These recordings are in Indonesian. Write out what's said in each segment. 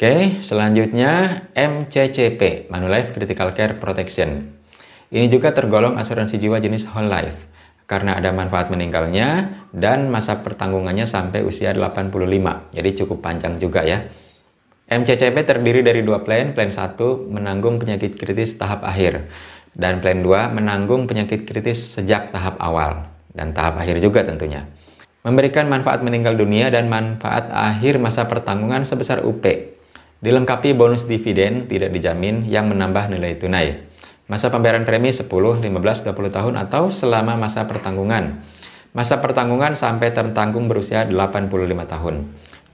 Oke, selanjutnya MCCP, Manulife Critical Care Protection. Ini juga tergolong asuransi jiwa jenis whole life karena ada manfaat meninggalnya dan masa pertanggungannya sampai usia 85. Jadi cukup panjang juga ya. MCCP terdiri dari dua plan, plan 1 menanggung penyakit kritis tahap akhir dan plan 2 menanggung penyakit kritis sejak tahap awal dan tahap akhir juga tentunya. Memberikan manfaat meninggal dunia dan manfaat akhir masa pertanggungan sebesar UP Dilengkapi bonus dividen tidak dijamin yang menambah nilai tunai. Masa pembayaran premi 10, 15, 20 tahun atau selama masa pertanggungan. Masa pertanggungan sampai tertanggung berusia 85 tahun.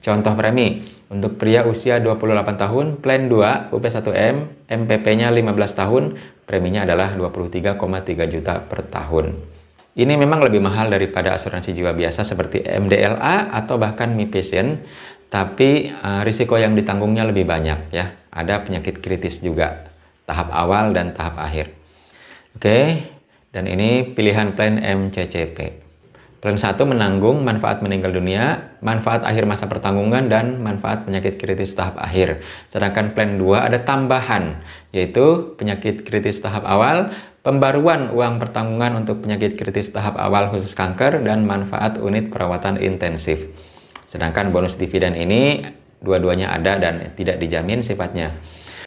Contoh premi, untuk pria usia 28 tahun, plan 2, UP1M, MPP-nya 15 tahun, preminya adalah 23,3 juta per tahun. Ini memang lebih mahal daripada asuransi jiwa biasa seperti MDLA atau bahkan MIPSIN, tapi uh, risiko yang ditanggungnya lebih banyak ya. Ada penyakit kritis juga, tahap awal dan tahap akhir. Oke, dan ini pilihan plan MCCP. Plan 1 menanggung manfaat meninggal dunia, manfaat akhir masa pertanggungan, dan manfaat penyakit kritis tahap akhir. Sedangkan plan 2 ada tambahan, yaitu penyakit kritis tahap awal, pembaruan uang pertanggungan untuk penyakit kritis tahap awal khusus kanker, dan manfaat unit perawatan intensif. Sedangkan bonus dividen ini dua-duanya ada dan tidak dijamin sifatnya.